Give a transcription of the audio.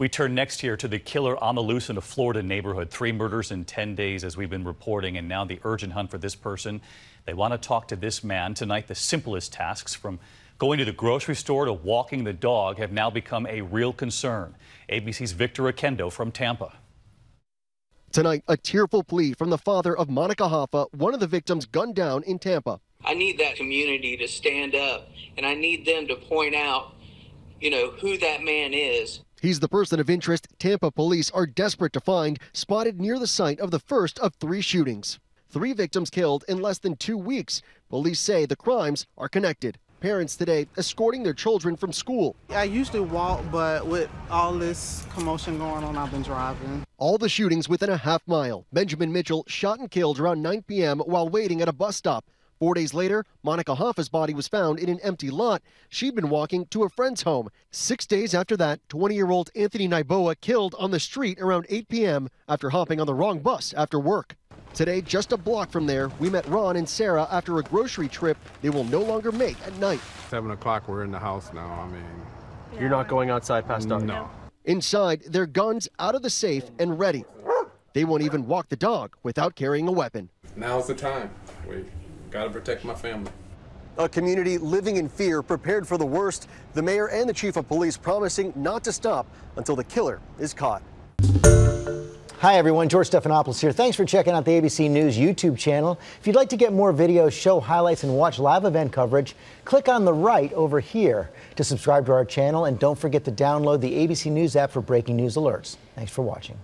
We turn next here to the killer on the loose in a Florida neighborhood. Three murders in 10 days, as we've been reporting, and now the urgent hunt for this person. They want to talk to this man. Tonight, the simplest tasks from going to the grocery store to walking the dog have now become a real concern. ABC's Victor Akendo from Tampa. Tonight, a tearful plea from the father of Monica Hoffa, one of the victims gunned down in Tampa. I need that community to stand up, and I need them to point out, you know, who that man is. He's the person of interest Tampa police are desperate to find, spotted near the site of the first of three shootings. Three victims killed in less than two weeks. Police say the crimes are connected. Parents today escorting their children from school. I usually walk, but with all this commotion going on, I've been driving. All the shootings within a half mile. Benjamin Mitchell shot and killed around 9 p.m. while waiting at a bus stop. Four days later, Monica Hoffa's body was found in an empty lot. She'd been walking to a friend's home. Six days after that, 20 year old Anthony Nyboa killed on the street around 8 p.m. after hopping on the wrong bus after work. Today, just a block from there, we met Ron and Sarah after a grocery trip they will no longer make at night. Seven o'clock, we're in the house now. I mean, you're not going outside past dark? No. Inside, their guns out of the safe and ready. They won't even walk the dog without carrying a weapon. Now's the time. Wait. Got to protect my family. A community living in fear, prepared for the worst. The mayor and the chief of police promising not to stop until the killer is caught. Hi, everyone. George Stephanopoulos here. Thanks for checking out the ABC News YouTube channel. If you'd like to get more videos, show highlights, and watch live event coverage, click on the right over here to subscribe to our channel. And don't forget to download the ABC News app for breaking news alerts. Thanks for watching.